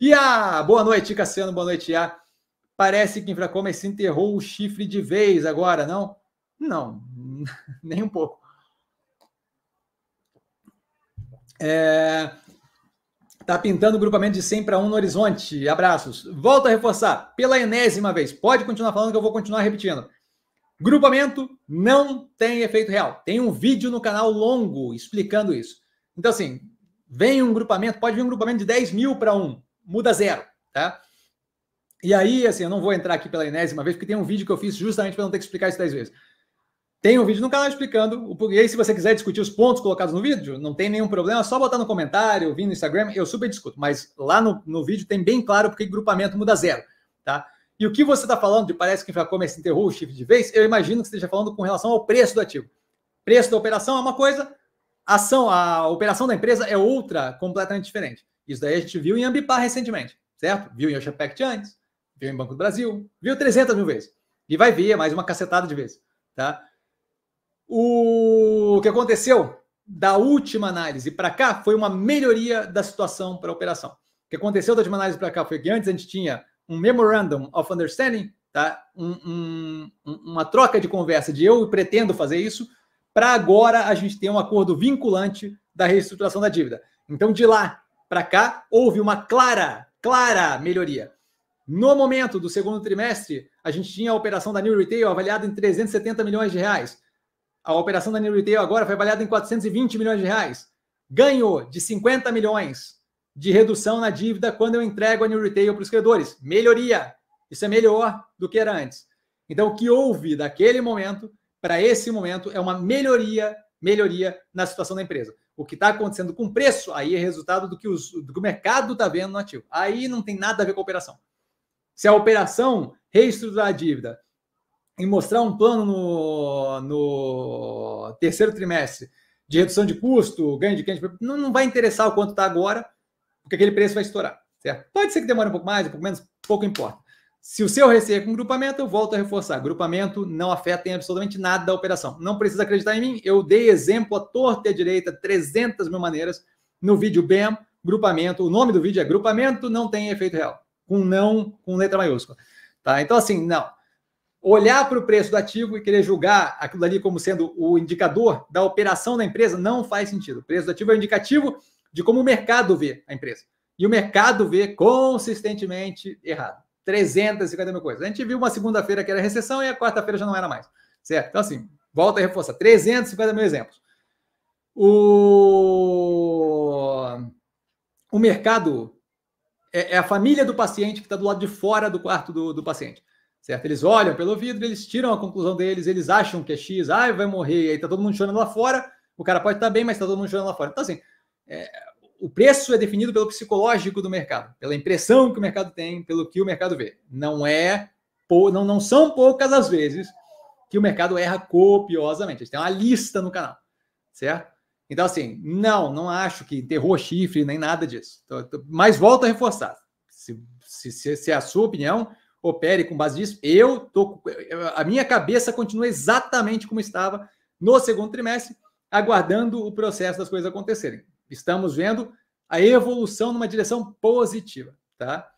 Ia! Boa noite, Cassiano, boa noite, Ia. Parece que Infracomer se enterrou o chifre de vez agora, não? Não, nem um pouco. É... Tá pintando o grupamento de 100 para 1 no horizonte. Abraços. Volto a reforçar, pela enésima vez. Pode continuar falando que eu vou continuar repetindo. Grupamento não tem efeito real. Tem um vídeo no canal longo explicando isso. Então, assim, vem um grupamento, pode vir um grupamento de 10 mil para um muda zero, tá? E aí, assim, eu não vou entrar aqui pela enésima vez, porque tem um vídeo que eu fiz justamente para não ter que explicar isso dez vezes. Tem um vídeo no canal explicando E aí, Se você quiser discutir os pontos colocados no vídeo, não tem nenhum problema, é só botar no comentário, vir no Instagram, eu super discuto. Mas lá no, no vídeo tem bem claro porque grupamento muda zero, tá? E o que você está falando de parece que o Infracommerce é enterrou o chifre de vez, eu imagino que você esteja falando com relação ao preço do ativo. Preço da operação é uma coisa, ação, a operação da empresa é outra, completamente diferente. Isso daí a gente viu em Ambipar recentemente, certo? Viu em Oxapect antes, viu em Banco do Brasil, viu 300 mil vezes. E vai ver mais uma cacetada de vezes, tá? O que aconteceu da última análise para cá foi uma melhoria da situação para a operação. O que aconteceu da última análise para cá foi que antes a gente tinha um Memorandum of Understanding, tá? Um, um, uma troca de conversa de eu pretendo fazer isso, para agora a gente ter um acordo vinculante da reestruturação da dívida. Então, de lá para cá, houve uma clara, clara melhoria. No momento do segundo trimestre, a gente tinha a operação da New Retail avaliada em 370 milhões de reais. A operação da New Retail agora foi avaliada em 420 milhões de reais. Ganho de 50 milhões de redução na dívida quando eu entrego a New Retail para os credores. Melhoria. Isso é melhor do que era antes. Então, o que houve daquele momento para esse momento é uma melhoria, melhoria na situação da empresa o que está acontecendo com o preço, aí é resultado do que, os, do que o mercado está vendo no ativo. Aí não tem nada a ver com a operação. Se a operação reestruturar a dívida e mostrar um plano no, no terceiro trimestre de redução de custo, ganho de cliente, não, não vai interessar o quanto está agora, porque aquele preço vai estourar. Certo? Pode ser que demore um pouco mais, um pouco menos, pouco importa. Se o seu receio é com grupamento, eu volto a reforçar. Grupamento não afeta em absolutamente nada da operação. Não precisa acreditar em mim. Eu dei exemplo à torta e à direita, 300 mil maneiras, no vídeo BEM, grupamento. O nome do vídeo é grupamento não tem efeito real. Com não, com letra maiúscula. Tá? Então, assim, não. Olhar para o preço do ativo e querer julgar aquilo ali como sendo o indicador da operação da empresa não faz sentido. O preço do ativo é um indicativo de como o mercado vê a empresa. E o mercado vê consistentemente errado. 350 mil coisas. A gente viu uma segunda-feira que era recessão e a quarta-feira já não era mais. Certo? Então, assim, volta a reforçar: 350 mil exemplos. O, o mercado é, é a família do paciente que está do lado de fora do quarto do, do paciente. Certo? Eles olham pelo vidro, eles tiram a conclusão deles, eles acham que é X, ah, vai morrer, e aí tá todo mundo chorando lá fora. O cara pode estar tá bem, mas está todo mundo chorando lá fora. Então, assim, é, o preço é definido pelo psicológico do mercado, pela impressão que o mercado tem, pelo que o mercado vê. Não é não, não são poucas as vezes que o mercado erra copiosamente. A gente tem uma lista no canal, certo? Então, assim, não, não acho que enterrou chifre nem nada disso. Então, mas volto a reforçar. Se, se, se é a sua opinião, opere com base nisso. Eu tô. A minha cabeça continua exatamente como estava no segundo trimestre, aguardando o processo das coisas acontecerem estamos vendo a evolução numa direção positiva, tá?